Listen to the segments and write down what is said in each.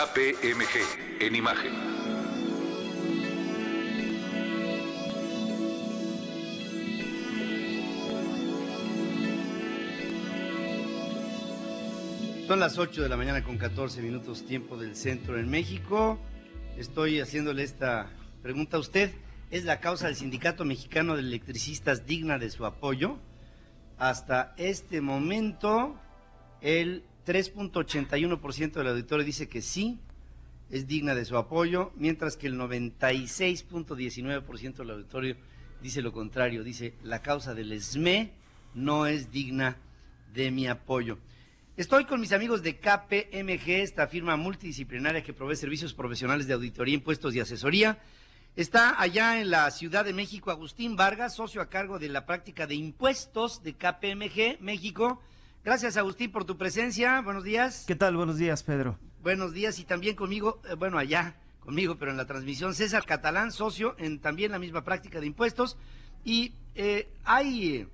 APMG, en imagen. Son las 8 de la mañana con 14 minutos tiempo del centro en México. Estoy haciéndole esta pregunta a usted. ¿Es la causa del Sindicato Mexicano de Electricistas digna de su apoyo? Hasta este momento, el 3.81% del auditorio dice que sí, es digna de su apoyo, mientras que el 96.19% del auditorio dice lo contrario, dice la causa del SME no es digna de mi apoyo. Estoy con mis amigos de KPMG, esta firma multidisciplinaria que provee servicios profesionales de auditoría, impuestos y asesoría. Está allá en la Ciudad de México Agustín Vargas, socio a cargo de la práctica de impuestos de KPMG México. Gracias, Agustín, por tu presencia. Buenos días. ¿Qué tal? Buenos días, Pedro. Buenos días y también conmigo, eh, bueno, allá conmigo, pero en la transmisión, César Catalán, socio en también la misma práctica de impuestos. Y eh, hay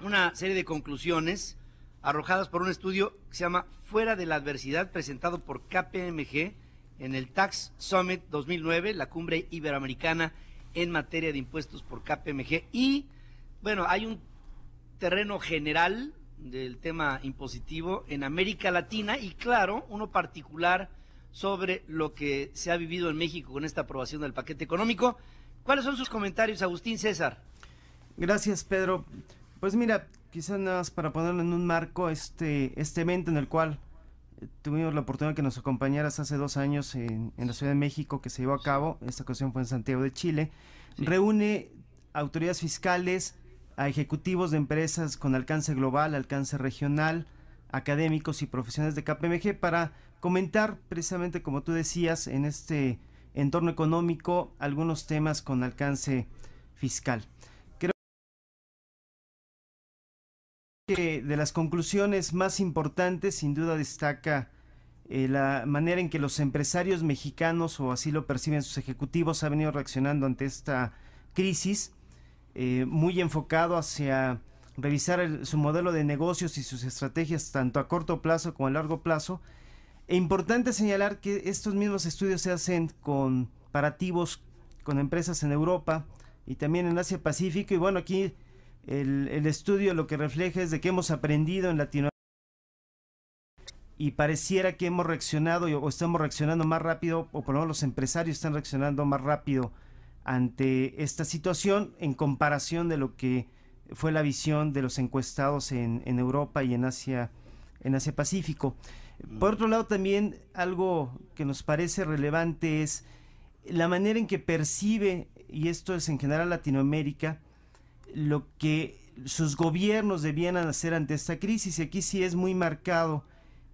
una serie de conclusiones arrojadas por un estudio que se llama Fuera de la adversidad, presentado por KPMG en el Tax Summit 2009, la cumbre iberoamericana en materia de impuestos por KPMG. Y, bueno, hay un terreno general del tema impositivo en América Latina y claro, uno particular sobre lo que se ha vivido en México con esta aprobación del paquete económico. ¿Cuáles son sus comentarios, Agustín César? Gracias, Pedro. Pues mira, quizás nada más para ponerlo en un marco, este, este evento en el cual eh, tuvimos la oportunidad de que nos acompañaras hace dos años en, la Ciudad de México que se llevó a cabo, esta ocasión fue en Santiago de Chile, reúne autoridades fiscales, a ejecutivos de empresas con alcance global, alcance regional, académicos y profesionales de KPMG para comentar precisamente, como tú decías, en este entorno económico algunos temas con alcance fiscal. Creo que de las conclusiones más importantes, sin duda destaca eh, la manera en que los empresarios mexicanos, o así lo perciben sus ejecutivos, han venido reaccionando ante esta crisis eh, muy enfocado hacia revisar su modelo de negocios y sus estrategias tanto a corto plazo como a largo plazo. E importante señalar que estos mismos estudios se hacen con comparativos con empresas en Europa y también en Asia Pacífico. Y bueno, aquí el, el estudio lo que refleja es de que hemos aprendido en Latinoamérica y pareciera que hemos reaccionado o estamos reaccionando más rápido, o por lo menos los empresarios están reaccionando más rápido ante esta situación en comparación de lo que fue la visión de los encuestados en, Europa y en Asia, en Asia Pacífico. Por otro lado, también algo que nos parece relevante es la manera en que percibe, y esto es en general Latinoamérica, lo que sus gobiernos debían hacer ante esta crisis. Y aquí sí es muy marcado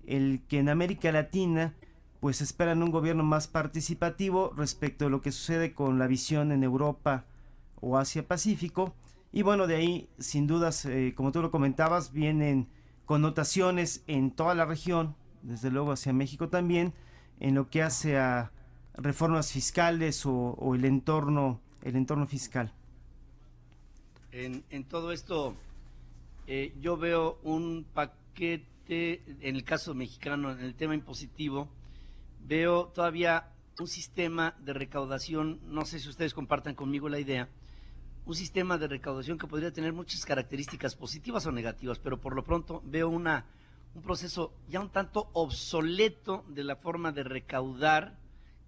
el que en América Latina pues esperan un gobierno más participativo respecto a lo que sucede con la visión en Europa o Asia Pacífico. Y bueno, de ahí, sin dudas, eh, como tú lo comentabas, vienen connotaciones en toda la región, desde luego hacia México también, en lo que hace a reformas fiscales o, el entorno, el entorno fiscal. En, todo esto, eh, yo veo un paquete, en el caso mexicano, en el tema impositivo, veo todavía un sistema de recaudación, no sé si ustedes compartan conmigo la idea, un sistema de recaudación que podría tener muchas características positivas o negativas, pero por lo pronto veo una, un proceso ya un tanto obsoleto de la forma de recaudar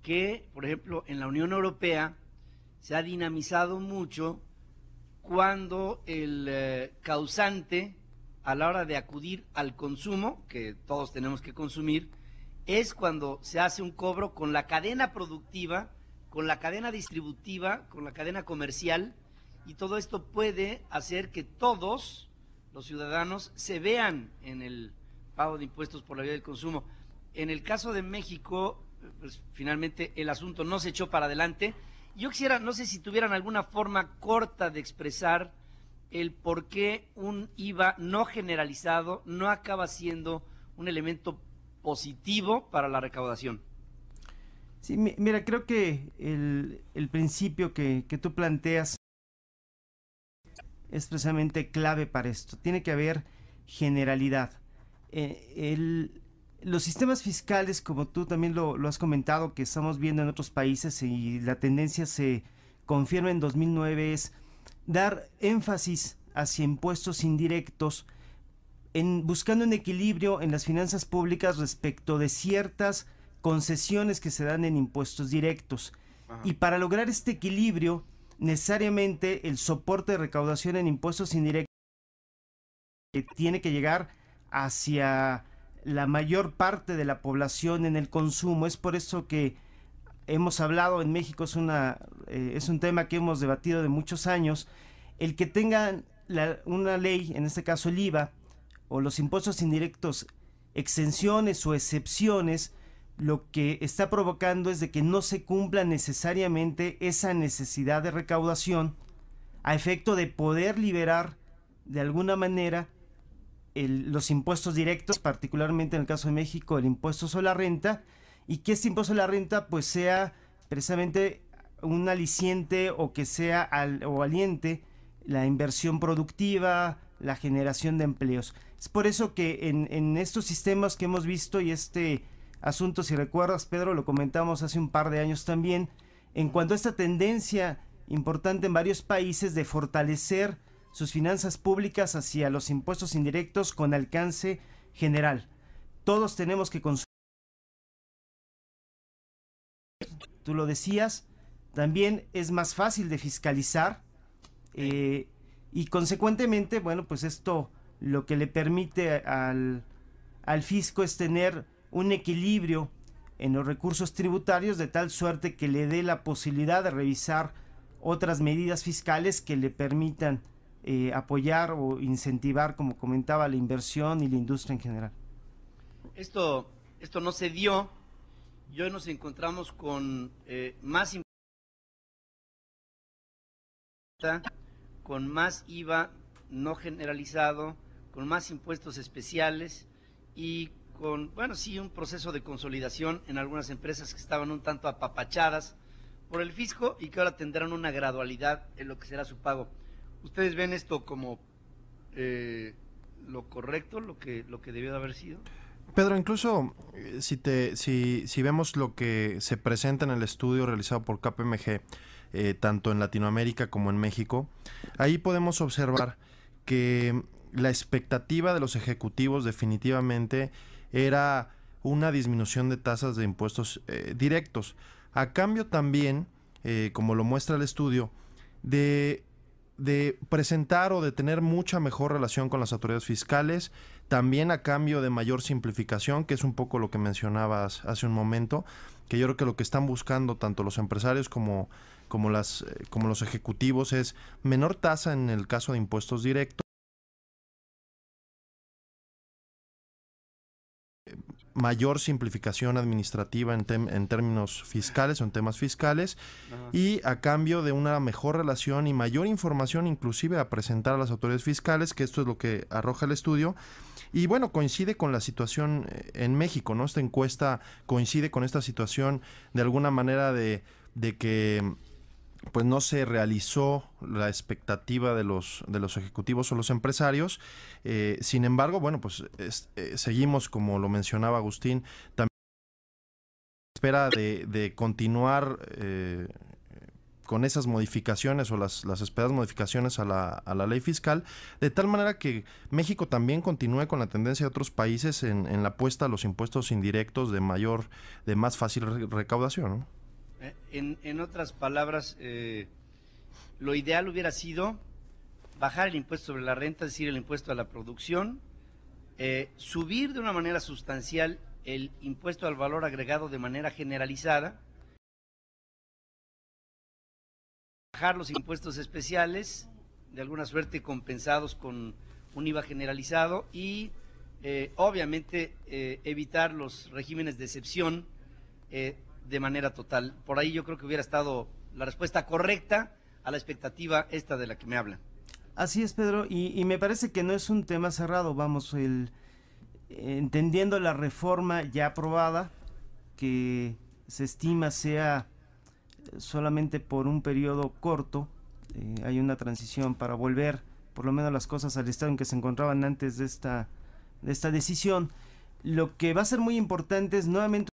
que, por ejemplo, en la Unión Europea se ha dinamizado mucho cuando el eh, causante, a la hora de acudir al consumo, que todos tenemos que consumir, es cuando se hace un cobro con la cadena productiva, con la cadena distributiva, con la cadena comercial, y todo esto puede hacer que todos los ciudadanos se vean en el pago de impuestos por la vía del consumo. En el caso de México, pues, finalmente el asunto no se echó para adelante. Yo quisiera, no sé si tuvieran alguna forma corta de expresar el por qué un IVA no generalizado no acaba siendo un elemento positivo para la recaudación. Sí, mira, creo que el, principio que, que, tú planteas es precisamente clave para esto. Tiene que haber generalidad. Eh, el, los sistemas fiscales, como tú también lo, lo, has comentado, que estamos viendo en otros países y la tendencia se confirma en 2009, es dar énfasis hacia impuestos indirectos en, buscando un equilibrio en las finanzas públicas respecto de ciertas concesiones que se dan en impuestos directos. Y para lograr este equilibrio, necesariamente el soporte de recaudación en impuestos indirectos tiene que llegar hacia la mayor parte de la población en el consumo. Es por eso que hemos hablado en México, es, una, eh, es un tema que hemos debatido de muchos años, el que tengan una ley, en este caso el IVA, o los impuestos indirectos exenciones o excepciones, lo que está provocando es de que no se cumpla necesariamente esa necesidad de recaudación a efecto de poder liberar de alguna manera los impuestos directos, particularmente en el caso de México el impuesto sobre la renta, y que este impuesto sobre la renta pues sea precisamente un aliciente o que sea al, o valiente la inversión productiva, la generación de empleos. Es por eso que en, estos sistemas que hemos visto y este asunto, si recuerdas, Pedro, lo comentamos hace un par de años también, en cuanto a esta tendencia importante en varios países de fortalecer sus finanzas públicas hacia los impuestos indirectos con alcance general. Todos tenemos que consumir. Tú lo decías, también es más fácil de fiscalizar eh, y consecuentemente, bueno, pues esto lo que le permite al, fisco es tener un equilibrio en los recursos tributarios de tal suerte que le dé la posibilidad de revisar otras medidas fiscales que le permitan eh, apoyar o incentivar, como comentaba, la inversión y la industria en general. Esto, esto no se dio y hoy nos encontramos con eh, más con más IVA no generalizado, con más impuestos especiales y con, bueno, sí, un proceso de consolidación en algunas empresas que estaban un tanto apapachadas por el fisco y que ahora tendrán una gradualidad en lo que será su pago. ¿Ustedes ven esto como eh, lo correcto, lo que, lo que debió de haber sido? Pedro, incluso eh, si, te, si, si vemos lo que se presenta en el estudio realizado por KPMG, eh, tanto en Latinoamérica como en México, ahí podemos observar que la expectativa de los ejecutivos definitivamente era una disminución de tasas de impuestos eh, directos. A cambio también, eh, como lo muestra el estudio, de, de presentar o de tener mucha mejor relación con las autoridades fiscales, también a cambio de mayor simplificación, que es un poco lo que mencionabas hace un momento, que yo creo que lo que están buscando tanto los empresarios como, como, las, eh, como los ejecutivos es menor tasa en el caso de impuestos directos mayor simplificación administrativa en, en términos fiscales o en temas fiscales y a cambio de una mejor relación y mayor información inclusive a presentar a las autoridades fiscales, que esto es lo que arroja el estudio. Y bueno, coincide con la situación eh, en México, ¿no? Esta encuesta coincide con esta situación de alguna manera de que pues no se realizó la expectativa de los, de los ejecutivos o los empresarios. Eh, sin embargo, bueno, pues eh, seguimos, como lo mencionaba Agustín, también espera de, de continuar eh, con esas modificaciones o las, esperadas modificaciones a la, a la, ley fiscal, de tal manera que México también continúe con la tendencia de otros países en, en la apuesta a los impuestos indirectos de mayor, de más fácil recaudación. Eh, en, otras palabras, eh, lo ideal hubiera sido bajar el impuesto sobre la renta, es decir, el impuesto a la producción, eh, subir de una manera sustancial el impuesto al valor agregado de manera generalizada, bajar los impuestos especiales, de alguna suerte compensados con un IVA generalizado y obviamente evitar los regímenes de excepción de manera total. Por ahí yo creo que hubiera estado la respuesta correcta a la expectativa esta de la que me hablan. Así es, Pedro, y, me parece que no es un tema cerrado, vamos, el, entendiendo la reforma ya aprobada, que se estima sea solamente por un periodo corto, eh, hay una transición para volver por lo menos las cosas al estado en que se encontraban antes de esta, de esta decisión. Lo que va a ser muy importante es nuevamente